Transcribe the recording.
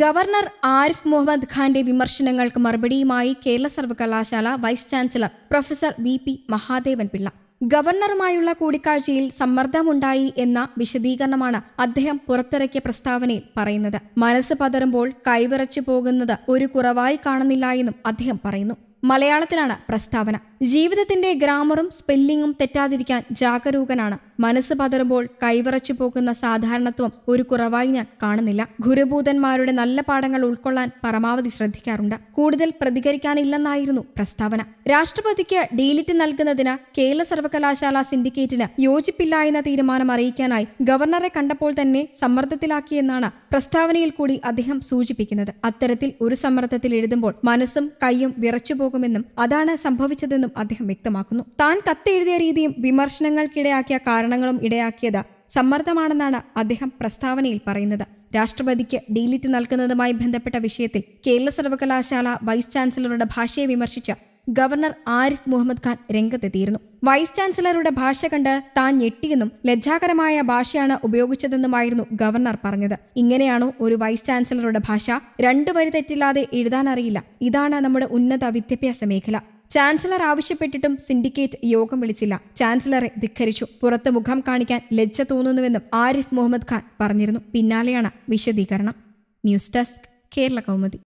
governor Arif Muhammad ഖാന്റെ വിമർശനങ്ങൾക്ക് മറുപടിയുമായി കേരള സർവകലാശാല vice chancellor professor V P Mahadevan Pillai ഗവർണറുമായുള്ള കൂടിക്കാഴ്ചയിൽ സമ്മർദ്ദമുണ്ടായി എന്ന വിശദീകരണമാണ് അദ്ദേഹം പുറത്തിറക്കിയ പ്രസ്താവനയിൽ പറയുന്നത് മനസ്സ് പതറുമ്പോൾ കൈവിറച്ചു പോകുന്നത് ഒരു കുറവായി കാണുന്നില്ല എന്നും അദ്ദേഹം പറയുന്നു മലയാളത്തിലാണ് പ്രസ്താവന ജീവിതത്തിന്റെ ഗ്രാമറും സ്പെല്ലിങ്ങും തെറ്റാതിരിക്കാൻ ജാഗരൂകനാണ് മനസ്സ് പതറുമ്പോൾ കൈവറച്ചു പോകുന്ന സാധാരണത്വം ഒരു കുറവായി ഞാൻ കാണുന്നില്ല ഗുരുഭൂതന്മാരുടെ നല്ല പാഠങ്ങൾ ഉൾക്കൊള്ളാൻ പരമാവധി ശ്രദ്ധിക്കാറുണ്ട് കൂടുതൽ പ്രതികരിക്കാനില്ലെന്നായിരുന്നു പ്രസ്താവന രാഷ്ട്രപതിക്ക് ഡീലിറ്റ് നൽകുന്നതിന് കേരള സർവകലാശാല സിൻഡിക്കേറ്റിന് യോജിപ്പില്ല എന്ന തീരുമാനം അറിയിക്കാനായി ഗവർണറെ കണ്ടപ്പോൾ തന്നെ സമ്മർദ്ദത്തിലാക്കിയെന്നാണ് പ്രസ്താവനയിൽ കൂടി അദ്ദേഹം സൂചിപ്പിക്കുന്നത് അത്തരത്തിൽ ഒരു സമ്മർദ്ദത്തിൽ എഴുതുമ്പോൾ മനസ്സും കൈയും വിറച്ചു പോകുമെന്നും അതാണ് സംഭവിച്ചതെന്നും ഉണ്ടെന്നും അദ്ദേഹം വ്യക്തമാക്കുന്നു താൻ കത്തെഴുതിയ രീതിയും വിമർശനങ്ങൾക്കിടയാക്കിയ കാരണങ്ങളും ഇടയാക്കിയത് സമ്മർദ്ദമാണെന്നാണ് അദ്ദേഹം പ്രസ്താവനയിൽ പറയുന്നത് രാഷ്ട്രപതിക്ക് ഡീലിറ്റ് നൽകുന്നതുമായി ബന്ധപ്പെട്ട വിഷയത്തിൽ കേരള സർവകലാശാല വൈസ് ചാൻസലറുടെ ഭാഷയെ വിമർശിച്ച ഗവർണർ ആരിഫ് മുഹമ്മദ് ഖാൻ രംഗത്തെത്തിയിരുന്നു വൈസ് ചാൻസലറുടെ ഭാഷ കണ്ട് താൻ ഞെട്ടിയെന്നും ലജ്ജാകരമായ ഭാഷയാണ് ഉപയോഗിച്ചതെന്നുമായിരുന്നു ഗവർണർ പറഞ്ഞത് ഇങ്ങനെയാണോ ഒരു വൈസ് ചാൻസലറുടെ ഭാഷ രണ്ടു വരി തെറ്റില്ലാതെ എഴുതാനറിയില്ല ഇതാണ് നമ്മുടെ ഉന്നത വിദ്യാഭ്യാസ മേഖല ചാൻസലർ ആവശ്യപ്പെട്ടിട്ടും സിൻഡിക്കേറ്റ് യോഗം വിളിച്ചില്ല ചാൻസലറെ ധിക്കരിച്ചു പുറത്ത് മുഖം കാണിക്കാൻ ലജ്ജ തോന്നുന്നുവെന്നും ആരിഫ് മുഹമ്മദ് ഖാൻ പറഞ്ഞിരുന്നു പിന്നാലെയാണ് വിശദീകരണം ന്യൂസ് ഡെസ്ക് കേരള കൗമുദി